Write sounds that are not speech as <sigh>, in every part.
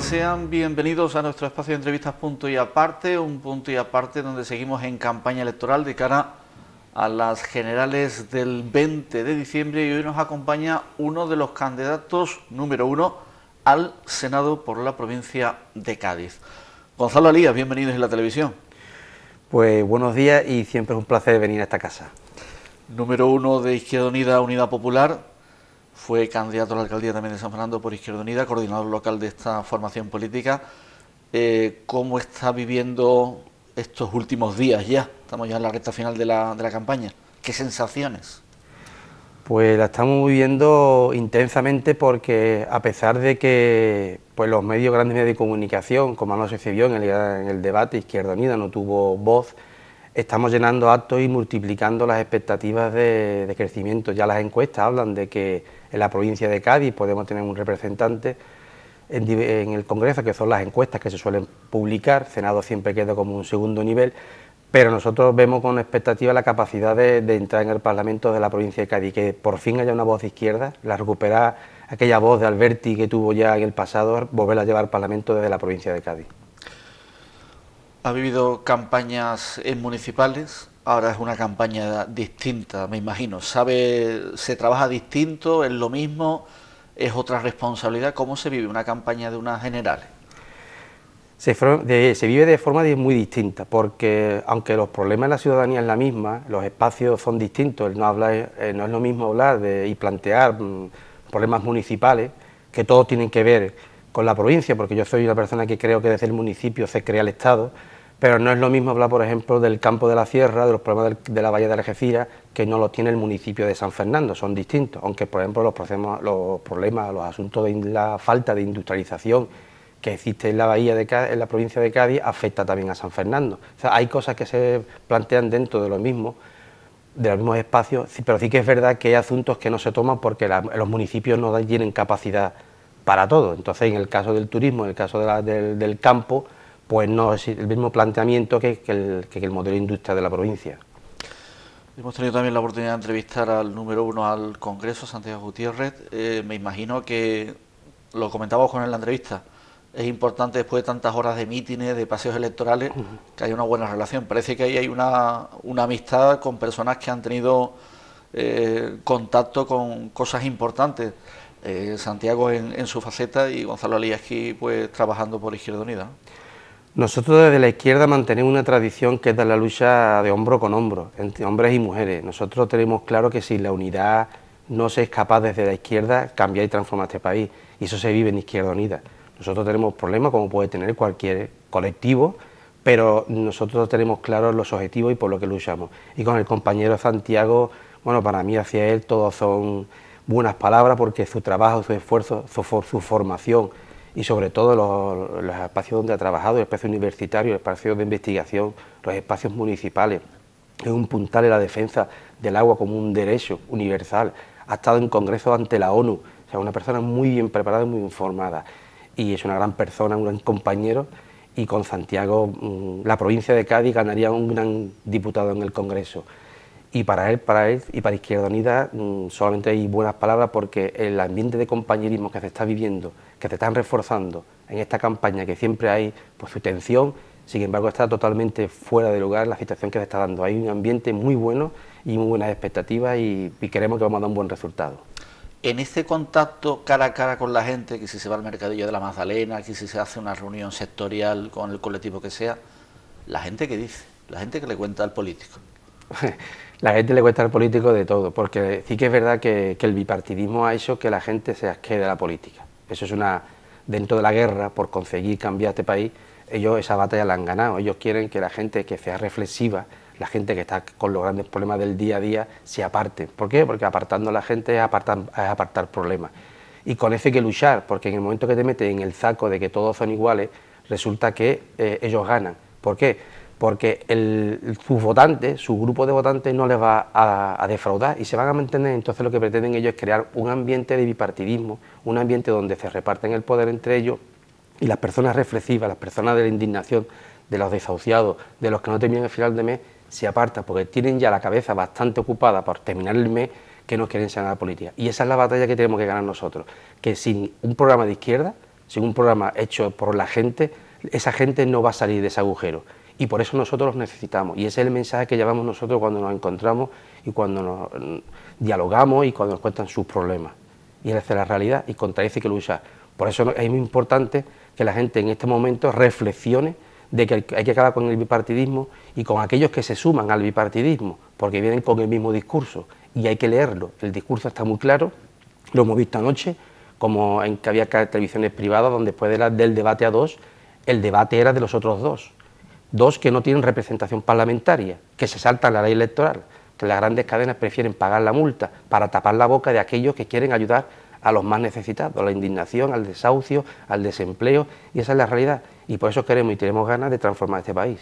Sean bienvenidos a nuestro espacio de entrevistas Punto y Aparte, un punto y aparte donde seguimos en campaña electoral de cara a las generales del 20 de diciembre y hoy nos acompaña uno de los candidatos número uno al Senado por la provincia de Cádiz. Gonzalo Alías, bienvenidos en la televisión. Pues buenos días y siempre es un placer venir a esta casa. Número uno de Izquierda Unida, Unidad Popular, fue candidato a la alcaldía también de San Fernando por Izquierda Unida, coordinador local de esta formación política. Eh, ¿Cómo está viviendo estos últimos días ya? Estamos ya en la recta final de la, campaña. ¿Qué sensaciones? Pues la estamos viviendo intensamente porque a pesar de que pues los medios, grandes medios de comunicación, como no se vio en el, en el debate, Izquierda Unida no tuvo voz, estamos llenando actos y multiplicando las expectativas de, crecimiento. Ya las encuestas hablan de que en la provincia de Cádiz podemos tener un representante en, el Congreso, que son las encuestas que se suelen publicar, Senado siempre queda como un segundo nivel, pero nosotros vemos con expectativa la capacidad de, entrar en el Parlamento de la provincia de Cádiz, que por fin haya una voz de izquierda, la recuperar aquella voz de Alberti que tuvo ya en el pasado, volverla a llevar al Parlamento desde la provincia de Cádiz. Ha vivido campañas en municipales, ahora es una campaña distinta, me imagino. ¿Sabe, se trabaja distinto, es lo mismo, es otra responsabilidad? ¿Cómo se vive una campaña de unas generales? Se, vive de forma muy distinta, porque aunque los problemas de la ciudadanía es la misma, los espacios son distintos, no, eh, no es lo mismo hablar y plantear mm, problemas municipales, que todos tienen que ver con la provincia, porque yo soy una persona que creo que desde el municipio se crea el Estado, pero no es lo mismo hablar, por ejemplo, del campo de la sierra, de los problemas de la bahía de Algeciras, que no los tiene el municipio de San Fernando, son distintos, aunque, por ejemplo, los problemas, los, asuntos de la falta de industrialización que existe en la bahía de Cádiz, en la provincia de Cádiz afecta también a San Fernando. hay cosas que se plantean dentro de lo mismo, de los mismos espacios, pero sí que es verdad que hay asuntos que no se toman porque los municipios no tienen capacidad para todo. Entonces, en el caso del turismo, en el caso del campo, pues no es el mismo planteamiento que, el, modelo industrial industria de la provincia. Hemos tenido también la oportunidad de entrevistar al número uno al Congreso, Santiago Gutiérrez. Eh, me imagino que, lo comentábamos con él en la entrevista, es importante después de tantas horas de mítines, de paseos electorales, que haya una buena relación. Parece que ahí hay una, amistad con personas que han tenido eh, contacto con cosas importantes. Eh, Santiago en, su faceta y Gonzalo Aliasqui pues trabajando por Izquierda Unida. Nosotros desde la izquierda mantenemos una tradición que es la lucha de hombro con hombro, entre hombres y mujeres. Nosotros tenemos claro que si la unidad no se es capaz desde la izquierda, cambiar y transformar este país. Y eso se vive en Izquierda Unida. Nosotros tenemos problemas como puede tener cualquier colectivo, pero nosotros tenemos claros los objetivos y por lo que luchamos. Y con el compañero Santiago, bueno, para mí hacia él todos son buenas palabras porque su trabajo, su esfuerzo, su formación, y sobre todo los, espacios donde ha trabajado, el espacio universitario, el espacio de investigación, los espacios municipales. Es un puntal en la defensa del agua como un derecho universal. Ha estado en congreso ante la ONU, o sea, una persona muy bien preparada y muy informada. Y es una gran persona, un gran compañero y con Santiago, mm, la provincia de Cádiz ganaría un gran diputado en el Congreso y para él, para él y para Izquierda Unida mm, solamente hay buenas palabras porque el ambiente de compañerismo que se está viviendo, que se están reforzando en esta campaña, que siempre hay pues, su tensión, sin embargo está totalmente fuera de lugar la situación que se está dando. Hay un ambiente muy bueno y muy buenas expectativas y, queremos que vamos a dar un buen resultado en este contacto cara a cara con la gente, que si se va al mercadillo de la Magdalena, que si se hace una reunión sectorial con el colectivo que sea, la gente que dice, la gente que le cuenta al político. <laughs> la gente le cuesta al político de todo, porque sí que es verdad que, el bipartidismo ha hecho que la gente se asquee de la política. Eso es una, dentro de la guerra, por conseguir cambiar este país, ellos esa batalla la han ganado. Ellos quieren que la gente que sea reflexiva, la gente que está con los grandes problemas del día a día, se aparte. ¿Por qué? Porque apartando a la gente es apartar, es apartar problemas. Y con eso hay que luchar, porque en el momento que te metes en el saco de que todos son iguales, resulta que eh, ellos ganan. ¿Por qué? porque el, sus votantes, su grupo de votantes no les va a, defraudar y se van a mantener. Entonces lo que pretenden ellos es crear un ambiente de bipartidismo, un ambiente donde se reparten el poder entre ellos y las personas reflexivas, las personas de la indignación, de los desahuciados, de los que no terminan el final de mes, se apartan porque tienen ya la cabeza bastante ocupada por terminar el mes que no quieren ser la política. Y esa es la batalla que tenemos que ganar nosotros, que sin un programa de izquierda, sin un programa hecho por la gente, esa gente no va a salir de ese agujero y por eso nosotros los necesitamos. Y ese es el mensaje que llevamos nosotros cuando nos encontramos y cuando nos mm, dialogamos y cuando nos cuentan sus problemas. Y esa es la realidad y contradice que lo usa... Por eso es muy importante que la gente en este momento reflexione de que hay que acabar con el bipartidismo y con aquellos que se suman al bipartidismo, porque vienen con el mismo discurso y hay que leerlo. El discurso está muy claro, lo hemos visto anoche, como en que había televisiones privadas donde después de del debate a dos, el debate era de los otros dos dos que no tienen representación parlamentaria, que se salta la ley electoral, que las grandes cadenas prefieren pagar la multa para tapar la boca de aquellos que quieren ayudar a los más necesitados, a la indignación, al desahucio, al desempleo, y esa es la realidad. Y por eso queremos y tenemos ganas de transformar este país.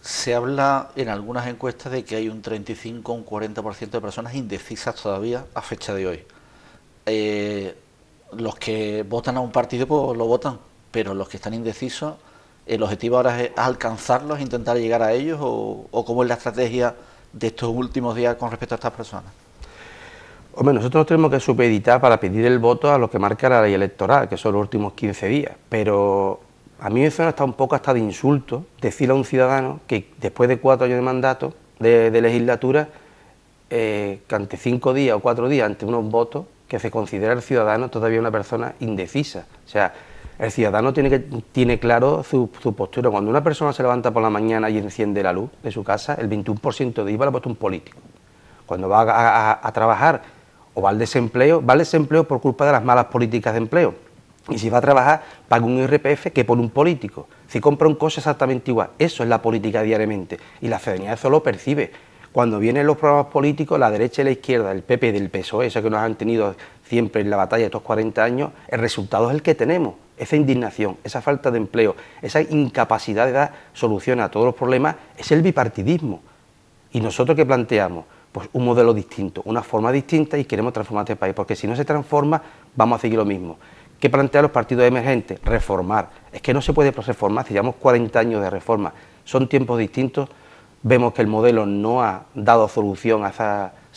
Se habla en algunas encuestas de que hay un 35 o un 40% de personas indecisas todavía a fecha de hoy. Eh, los que votan a un partido pues lo votan, pero los que están indecisos ¿El objetivo ahora es alcanzarlos, intentar llegar a ellos o, o cómo es la estrategia de estos últimos días con respecto a estas personas? Hombre, nosotros tenemos que supeditar para pedir el voto a lo que marca la ley electoral, que son los últimos 15 días. Pero a mí me suena hasta un poco hasta de insulto decirle a un ciudadano que después de cuatro años de mandato, de, legislatura, eh, que ante cinco días o cuatro días, ante unos votos, que se considera el ciudadano todavía una persona indecisa. O sea, el ciudadano tiene, que, tiene claro su, su, postura. Cuando una persona se levanta por la mañana y enciende la luz de su casa, el 21% de IVA lo ha un político. Cuando va a, trabajar o va al desempleo, va al desempleo por culpa de las malas políticas de empleo. Y si va a trabajar, paga un IRPF que por un político. Si compra un coche exactamente igual. Eso es la política diariamente. Y la ciudadanía eso lo percibe. Cuando vienen los programas políticos, la derecha y la izquierda, el PP del PSOE, eso que nos han tenido siempre en la batalla estos 40 años, el resultado es el que tenemos esa indignación, esa falta de empleo, esa incapacidad de dar solución a todos los problemas, es el bipartidismo. Y nosotros que planteamos pues un modelo distinto, una forma distinta y queremos transformar este país, porque si no se transforma vamos a seguir lo mismo. ¿Qué plantean los partidos emergentes? Reformar. Es que no se puede reformar, si llevamos 40 años de reforma, son tiempos distintos, vemos que el modelo no ha dado solución a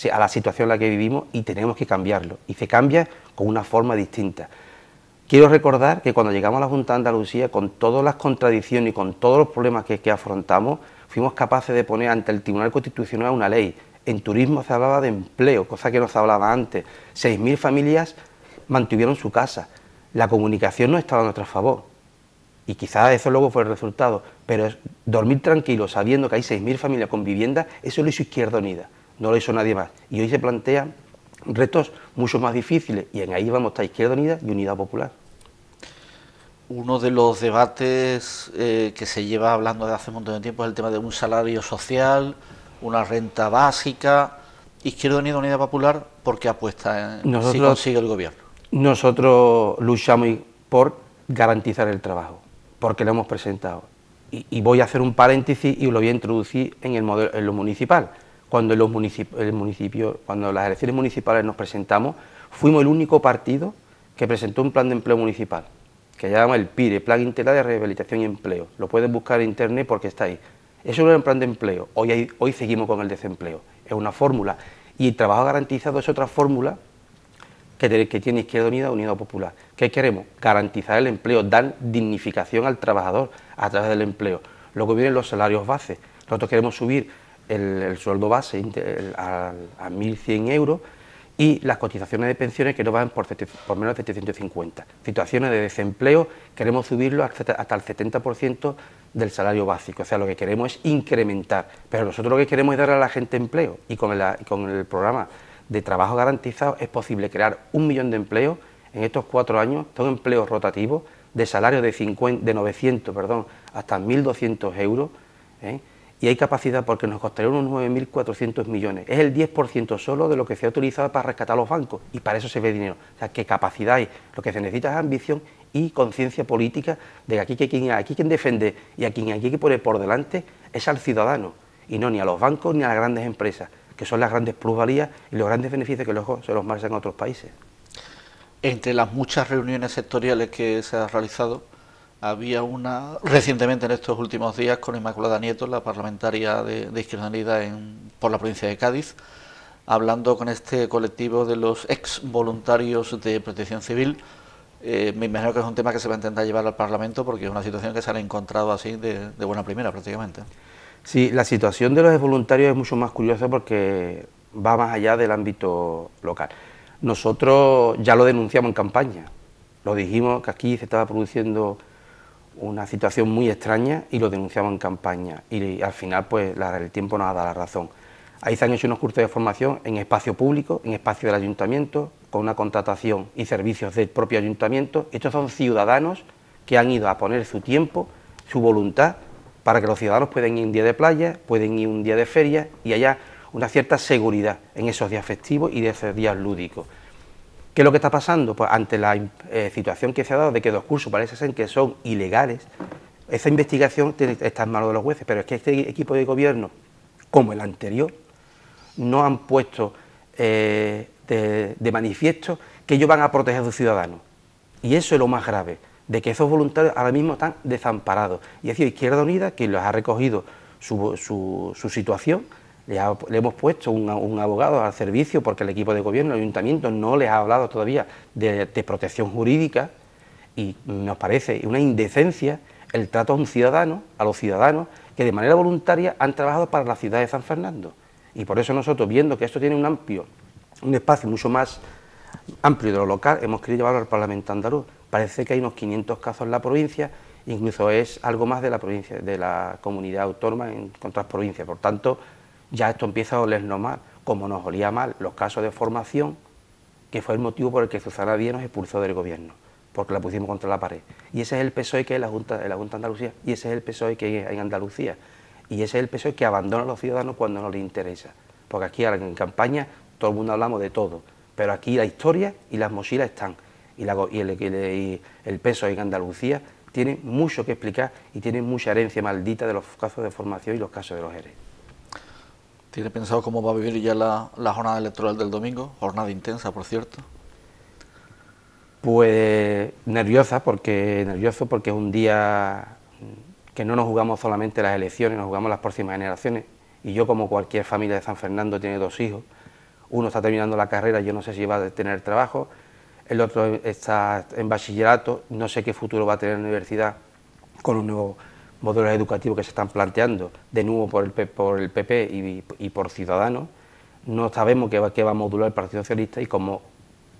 la situación en la que vivimos y tenemos que cambiarlo. Y se cambia con una forma distinta. Quiero recordar que cuando llegamos a la Junta de Andalucía, con todas las contradicciones y con todos los problemas que, afrontamos, fuimos capaces de poner ante el Tribunal Constitucional una ley. En turismo se hablaba de empleo, cosa que no se hablaba antes. 6.000 familias mantuvieron su casa. La comunicación no estaba a nuestro favor. Y quizás eso luego fue el resultado. Pero dormir tranquilo sabiendo que hay 6.000 familias con vivienda, eso lo hizo Izquierda Unida, no lo hizo nadie más. Y hoy se plantea retos mucho más difíciles y en ahí vamos a estar Izquierda Unida y Unidad Popular. Uno de los debates eh, que se lleva hablando de hace un montón de tiempo es el tema de un salario social, una renta básica. Izquierda Unida, Unidad Popular, ¿por qué apuesta en si consigue el gobierno? Nosotros luchamos por garantizar el trabajo, porque lo hemos presentado. Y, y voy a hacer un paréntesis y lo voy a introducir en, el modelo, en lo municipal cuando, los el municipio, cuando las elecciones municipales nos presentamos, fuimos el único partido que presentó un plan de empleo municipal, que llama el PIRE, Plan Integral de Rehabilitación y Empleo. Lo pueden buscar en internet porque está ahí. Eso no era un plan de empleo, hoy, hoy seguimos con el desempleo, es una fórmula. Y el trabajo garantizado es otra fórmula que, tiene Izquierda Unida, Unidad Popular. ¿Qué queremos? Garantizar el empleo, dar dignificación al trabajador a través del empleo. Luego vienen los salarios base. Nosotros queremos subir el, sueldo base a, 1.100 euros y las cotizaciones de pensiones que no van por, menos de 750. Situaciones de desempleo, queremos subirlo hasta el 70% del salario básico, o sea, lo que queremos es incrementar, pero nosotros lo que queremos es dar a la gente empleo y con, el programa de trabajo garantizado es posible crear un millón de empleos en estos cuatro años, son empleos rotativos de salario de, de 900 perdón, hasta 1.200 euros. ¿eh? y hay capacidad porque nos costaría unos 9.400 millones. Es el 10% solo de lo que se ha utilizado para rescatar los bancos y para eso se ve dinero. O sea, que capacidad hay. Lo que se necesita es ambición y conciencia política de que aquí, que quien, aquí defiende y a quien aquí que pone por delante es al ciudadano y no ni a los bancos ni a las grandes empresas, que son las grandes plusvalías y los grandes beneficios que luego se los marchan a otros países. Entre las muchas reuniones sectoriales que se han realizado, había una, recientemente en estos últimos días, con Inmaculada Nieto, la parlamentaria de, Izquierda Unida en, por la provincia de Cádiz, hablando con este colectivo de los ex voluntarios de protección civil. Eh, me imagino que es un tema que se va a intentar llevar al Parlamento porque es una situación que se han encontrado así de, de buena primera prácticamente. Sí, la situación de los ex voluntarios es mucho más curiosa porque va más allá del ámbito local. Nosotros ya lo denunciamos en campaña, lo dijimos que aquí se estaba produciendo una situación muy extraña y lo denunciamos en campaña y al final pues el tiempo nos ha dado la razón. Ahí se han hecho unos cursos de formación en espacio público, en espacio del ayuntamiento, con una contratación y servicios del propio ayuntamiento. Estos son ciudadanos que han ido a poner su tiempo, su voluntad, para que los ciudadanos puedan ir un día de playa, pueden ir un día de feria y haya una cierta seguridad en esos días festivos y de esos días lúdicos. ¿Qué es lo que está pasando? Pues ante la eh, situación que se ha dado de que dos cursos parece ser que son ilegales, esa investigación está en manos de los jueces, pero es que este equipo de gobierno, como el anterior, no han puesto eh, de, manifiesto que ellos van a proteger a sus ciudadanos. Y eso es lo más grave, de que esos voluntarios ahora mismo están desamparados. Y ha sido Izquierda Unida quien los ha recogido su situación le, hemos puesto un, abogado al servicio porque el equipo de gobierno, el ayuntamiento, no les ha hablado todavía de, protección jurídica y nos parece una indecencia el trato a un ciudadano, a los ciudadanos que de manera voluntaria han trabajado para la ciudad de San Fernando. Y por eso nosotros, viendo que esto tiene un amplio, un espacio mucho más amplio de lo local, hemos querido llevarlo al Parlamento andaluz. Parece que hay unos 500 casos en la provincia, incluso es algo más de la provincia, de la comunidad autónoma en, otras provincias. Por tanto, ya esto empieza a olernos mal, como nos olía mal los casos de formación, que fue el motivo por el que Susana Díaz nos expulsó del gobierno, porque la pusimos contra la pared. Y ese es el PSOE que es la Junta, la Junta de Andalucía, y ese es el PSOE que hay en Andalucía, y ese es el PSOE que abandona a los ciudadanos cuando no les interesa, porque aquí en campaña todo el mundo hablamos de todo, pero aquí la historia y las mochilas están, y, el, y el PSOE en Andalucía tiene mucho que explicar y tiene mucha herencia maldita de los casos de formación y los casos de los eres. ¿Tiene pensado cómo va a vivir ya la, jornada electoral del domingo? Jornada intensa, por cierto. Pues nerviosa, porque nervioso porque es un día que no nos jugamos solamente las elecciones, nos jugamos las próximas generaciones. Y yo, como cualquier familia de San Fernando, tiene dos hijos. Uno está terminando la carrera, yo no sé si va a tener trabajo. El otro está en bachillerato, no sé qué futuro va a tener en la universidad con un nuevo modelos educativos que se están planteando, de nuevo por el, PP y, por Ciudadanos, no sabemos qué va, a modular el Partido Socialista y como,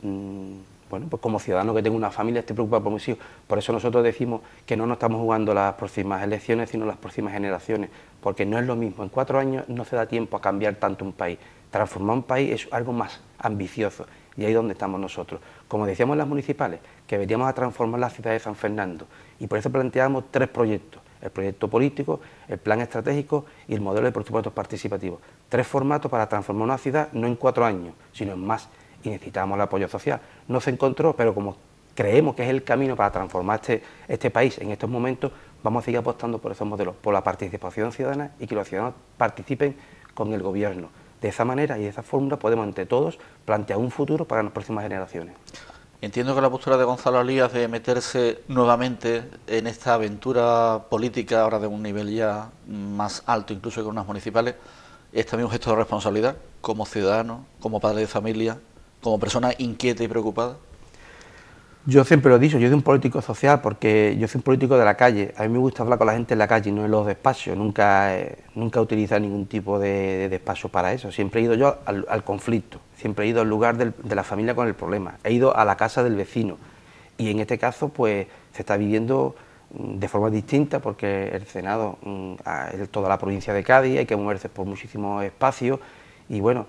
mm, bueno, pues como ciudadano que tengo una familia estoy preocupado por mis hijos. Por eso nosotros decimos que no nos estamos jugando las próximas elecciones, sino las próximas generaciones, porque no es lo mismo. En cuatro años no se da tiempo a cambiar tanto un país. Transformar un país es algo más ambicioso y ahí es donde estamos nosotros. Como decíamos en las municipales, que veníamos a transformar la ciudad de San Fernando y por eso planteamos tres proyectos el proyecto político, el plan estratégico y el modelo de presupuestos participativos. Tres formatos para transformar una ciudad no en cuatro años, sino en más. Y necesitamos el apoyo social. No se encontró, pero como creemos que es el camino para transformar este, este país en estos momentos, vamos a seguir apostando por esos modelos, por la participación ciudadana y que los ciudadanos participen con el gobierno. De esa manera y de esa fórmula podemos entre todos plantear un futuro para las próximas generaciones. Entiendo que la postura de Gonzalo Alías de meterse nuevamente en esta aventura política, ahora de un nivel ya más alto incluso que unas municipales, es también un gesto de responsabilidad como ciudadano, como padre de familia, como persona inquieta y preocupada. Yo siempre lo he dicho, yo soy un político social porque yo soy un político de la calle. A mí me gusta hablar con la gente en la calle, no en los despachos. Nunca, eh, nunca he utilizado ningún tipo de, de, despacho para eso. Siempre he ido yo al conflicto siempre he ido al lugar de la familia con el problema, he ido a la casa del vecino. Y en este caso, pues se está viviendo mm, de forma distinta porque el Senado es mm, toda la provincia de Cádiz, hay que moverse por muchísimos espacios y bueno,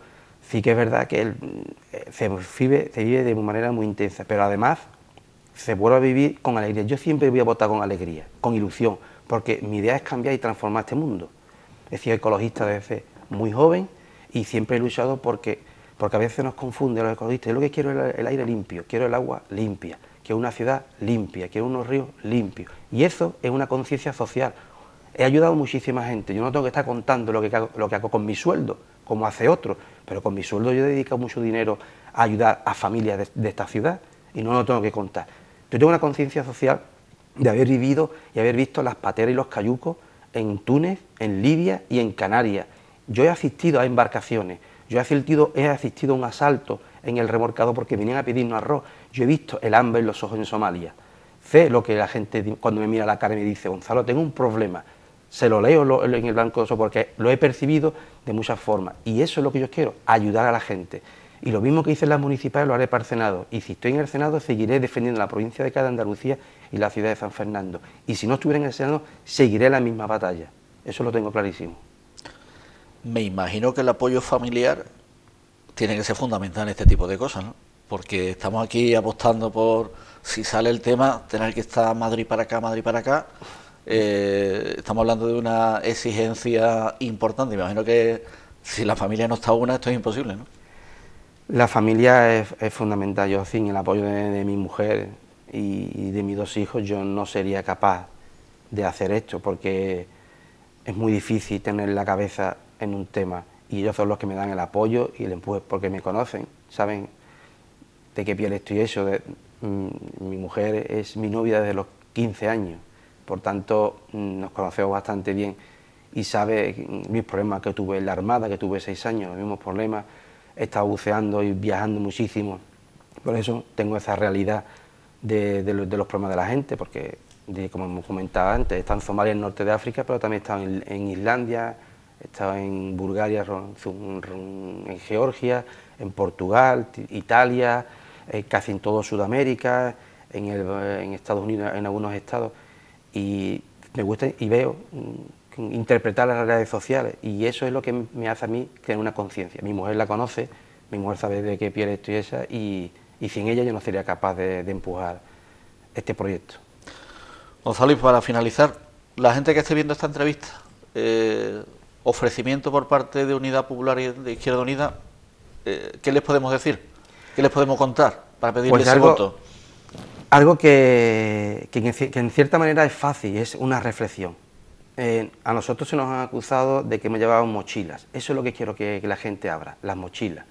sí que es verdad que mm, se, vive, se vive de manera muy intensa, pero además se vuelve a vivir con alegría. Yo siempre voy a votar con alegría, con ilusión, porque mi idea es cambiar y transformar este mundo. He sido ecologista desde muy joven y siempre he luchado porque porque a veces nos confunde los ecologistas. Yo lo que quiero es el aire limpio, quiero el agua limpia, quiero una ciudad limpia, quiero unos ríos limpios. Y eso es una conciencia social. He ayudado a muchísima gente. Yo no tengo que estar contando lo que hago, con mi sueldo, como hace otro, pero con mi sueldo yo he dedicado mucho dinero a ayudar a familias de, de esta ciudad y no lo tengo que contar. Yo tengo una conciencia social de haber vivido y haber visto las pateras y los cayucos en Túnez, en Libia y en Canarias. Yo he asistido a embarcaciones yo he asistido, a un asalto en el remolcado porque venían a pedirnos arroz. Yo he visto el hambre en los ojos en Somalia. Sé lo que la gente cuando me mira la cara me dice, Gonzalo, tengo un problema. Se lo leo en el blanco de porque lo he percibido de muchas formas. Y eso es lo que yo quiero, ayudar a la gente. Y lo mismo que hice en las municipales lo haré para el Senado. Y si estoy en el Senado, seguiré defendiendo la provincia de Cádiz, Andalucía y la ciudad de San Fernando. Y si no estuviera en el Senado, seguiré la misma batalla. Eso lo tengo clarísimo me imagino que el apoyo familiar tiene que ser fundamental en este tipo de cosas, ¿no? porque estamos aquí apostando por, si sale el tema, tener que estar Madrid para acá, Madrid para acá. Eh, estamos hablando de una exigencia importante. Me imagino que si la familia no está una, esto es imposible, ¿no? La familia es, fundamental. Yo sin el apoyo de, mi mujer y, de mis dos hijos, yo no sería capaz de hacer esto, porque es muy difícil tener la cabeza en un tema y ellos son los que me dan el apoyo y el empuje porque me conocen, saben de qué piel estoy hecho. Mm, mi mujer es mi novia desde los 15 años, por tanto mm, nos conocemos bastante bien y sabe mm, mis problemas que tuve en la Armada, que tuve seis años, los mismos problemas. He estado buceando y viajando muchísimo. Por eso tengo esa realidad de, los problemas de la gente, porque, ...como como comentaba antes, están en Somalia, en el norte de África, pero también he en Islandia, ...estaba en Bulgaria, en Georgia, en Portugal, Italia, eh, casi en todo Sudamérica, en, Estados Unidos, en algunos estados, y me gusta y veo mm, interpretar las redes sociales, y eso es lo que me hace a mí tener una conciencia. Mi mujer la conoce, mi mujer sabe de qué piel estoy esa, y, sin ella yo no sería capaz de, empujar este proyecto. Gonzalo, y para finalizar, la gente que esté viendo esta entrevista, eh, ofrecimiento por parte de Unidad Popular y de Izquierda Unida, eh, ¿qué les podemos decir? ¿Qué les podemos contar para pedirles pues el voto? Algo que, en, cierta manera es fácil, es una reflexión. Eh, a nosotros se nos han acusado de que me llevaban mochilas. Eso es lo que quiero que, la gente abra, las mochilas.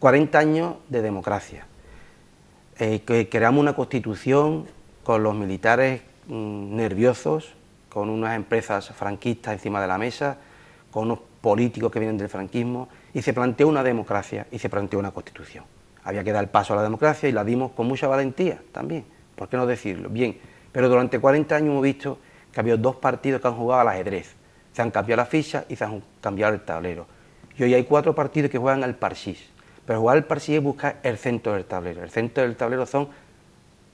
40 años de democracia. Eh, que creamos una constitución con los militares mm, nerviosos, con unas empresas franquistas encima de la mesa, con unos políticos que vienen del franquismo, y se planteó una democracia y se planteó una constitución. Había que dar el paso a la democracia y la dimos con mucha valentía también, ¿por qué no decirlo? Bien, pero durante 40 años hemos visto que ha habido dos partidos que han jugado al ajedrez, se han cambiado las fichas y se han cambiado el tablero. Y hoy hay cuatro partidos que juegan al parchís, pero jugar al parchís es buscar el centro del tablero, el centro del tablero son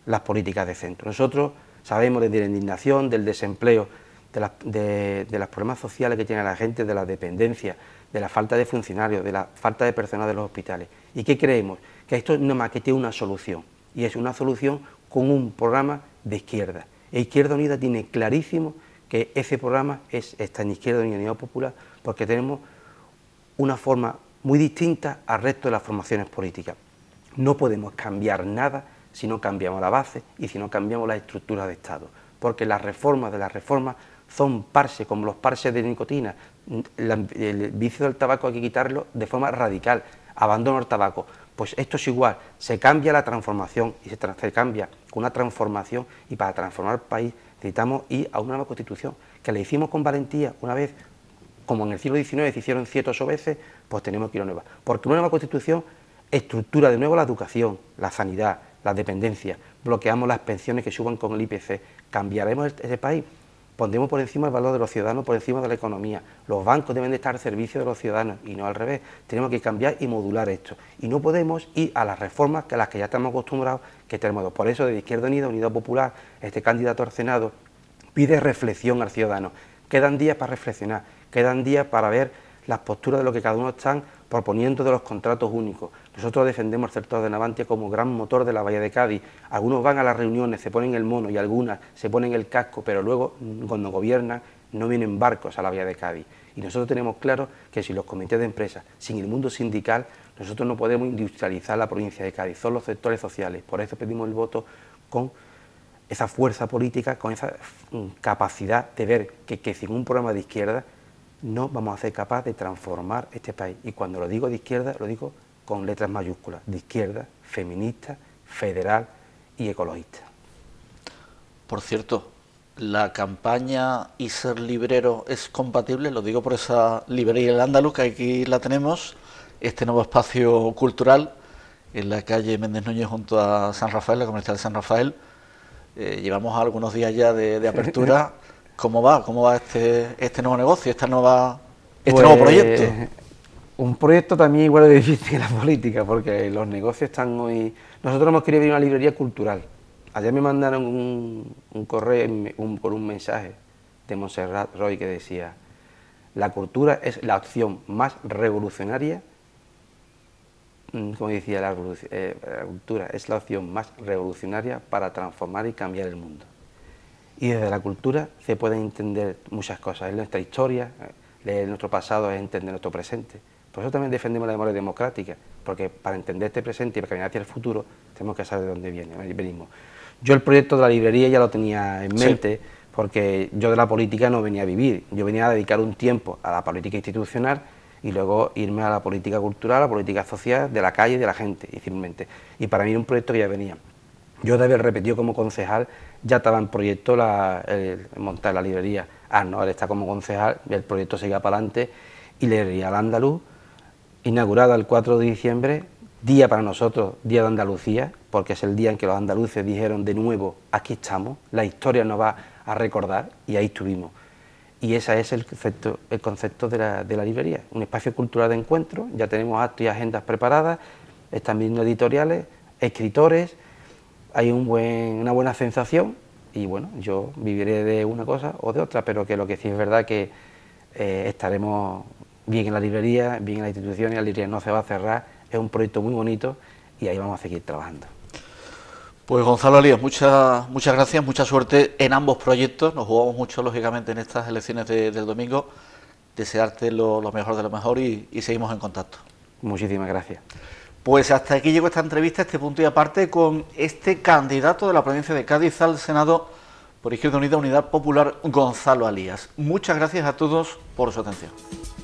las políticas de centro. Nosotros sabemos de la indignación, del desempleo, de, las, los problemas sociales que tiene la gente, de la dependencia, de la falta de funcionarios, de la falta de personal de los hospitales. ¿Y qué creemos? Que esto no más que tiene una solución, y es una solución con un programa de izquierda. E Izquierda Unida tiene clarísimo que ese programa es, está en Izquierda Unida y Popular, porque tenemos una forma muy distinta al resto de las formaciones políticas. No podemos cambiar nada si no cambiamos la base y si no cambiamos la estructura de Estado, porque las reformas de las reformas son parse, como los parches de nicotina. el vicio del tabaco hay que quitarlo de forma radical, abandono el tabaco. Pues esto es igual, se cambia la transformación y se, cambia con una transformación y para transformar el país necesitamos ir a una nueva constitución, que la hicimos con valentía una vez, como en el siglo XIX se hicieron ciertos o veces, pues tenemos que ir a una nueva. Porque una nueva constitución estructura de nuevo la educación, la sanidad, las dependencias, bloqueamos las pensiones que suban con el IPC, cambiaremos ese país pondremos por encima el valor de los ciudadanos, por encima de la economía. Los bancos deben de estar al servicio de los ciudadanos y no al revés. Tenemos que cambiar y modular esto. Y no podemos ir a las reformas que a las que ya estamos acostumbrados que tenemos. Por eso, de Izquierda Unida, Unidad Popular, este candidato al Senado pide reflexión al ciudadano. Quedan días para reflexionar, quedan días para ver las posturas de lo que cada uno están proponiendo de los contratos únicos. Nosotros defendemos el sector de Navantia como gran motor de la Bahía de Cádiz. Algunos van a las reuniones, se ponen el mono y algunas se ponen el casco, pero luego mm, cuando gobiernan no vienen barcos a la Bahía de Cádiz. Y nosotros tenemos claro que sin los comités de empresas, sin el mundo sindical, nosotros no podemos industrializar la provincia de Cádiz, son los sectores sociales. Por eso pedimos el voto con esa fuerza política, con esa mm, capacidad de ver que sin un programa de izquierda no vamos a ser capaz de transformar este país. Y cuando lo digo de izquierda, lo digo con letras mayúsculas, de izquierda, feminista, federal y ecologista. Por cierto, ¿la campaña y ser librero es compatible? Lo digo por esa librería el Andaluz, que aquí la tenemos, este nuevo espacio cultural en la calle Méndez Núñez junto a San Rafael, la comercial de San Rafael. Eh, llevamos algunos días ya de <laughs> apertura. ¿Cómo va? ¿Cómo va este, este nuevo negocio, esta nueva, este nuevo pues, proyecto? Un proyecto también igual de <laughs> difícil que la política, porque los negocios están hoy... Nosotros hemos querido abrir una librería cultural. Ayer me mandaron un, correo un, con un mensaje de Montserrat Roy que decía, la cultura es la opción más revolucionaria, mm, como decía eh, la cultura, es la opción más revolucionaria para transformar y cambiar el mundo y desde la cultura se pueden entender muchas cosas. Es nuestra historia, leer nuestro pasado es entender nuestro presente. Por eso también defendemos la memoria democrática, porque para entender este presente y para caminar hacia el futuro tenemos que saber de dónde viene, venimos. Yo el proyecto de la librería ya lo tenía en mente, porque yo de la política no venía a vivir, yo venía a dedicar un tiempo a la política institucional y luego irme a la política cultural, a la política social, de la calle, de la gente, y simplemente. Y para mí un proyecto que ya venía. Yo de haber repetido como concejal ya estaba en proyecto la, montar la librería. Ah, no, él está como concejal, el proyecto seguía para adelante y librería al andaluz, inaugurada el 4 de diciembre, día para nosotros, día de Andalucía, porque es el día en que los andaluces dijeron de nuevo, aquí estamos, la historia nos va a recordar y ahí estuvimos. Y ese es el concepto, el concepto de, la, de la librería, un espacio cultural de encuentro, ya tenemos actos y agendas preparadas, están viendo editoriales, escritores, hay un buen, una buena sensación y bueno, yo viviré de una cosa o de otra, pero que lo que sí es verdad que eh, estaremos bien en la librería, bien en la institución y la librería no se va a cerrar, es un proyecto muy bonito y ahí vamos a seguir trabajando. Pues Gonzalo Alías, muchas, muchas gracias, mucha suerte en ambos proyectos, nos jugamos mucho lógicamente en estas elecciones del domingo, desearte lo, mejor de lo mejor y seguimos en contacto. Muchísimas gracias. Pues hasta aquí llegó esta entrevista, este punto y aparte, con este candidato de la provincia de Cádiz al Senado por Izquierda Unida, Unidad Popular, Gonzalo Alías. Muchas gracias a todos por su atención.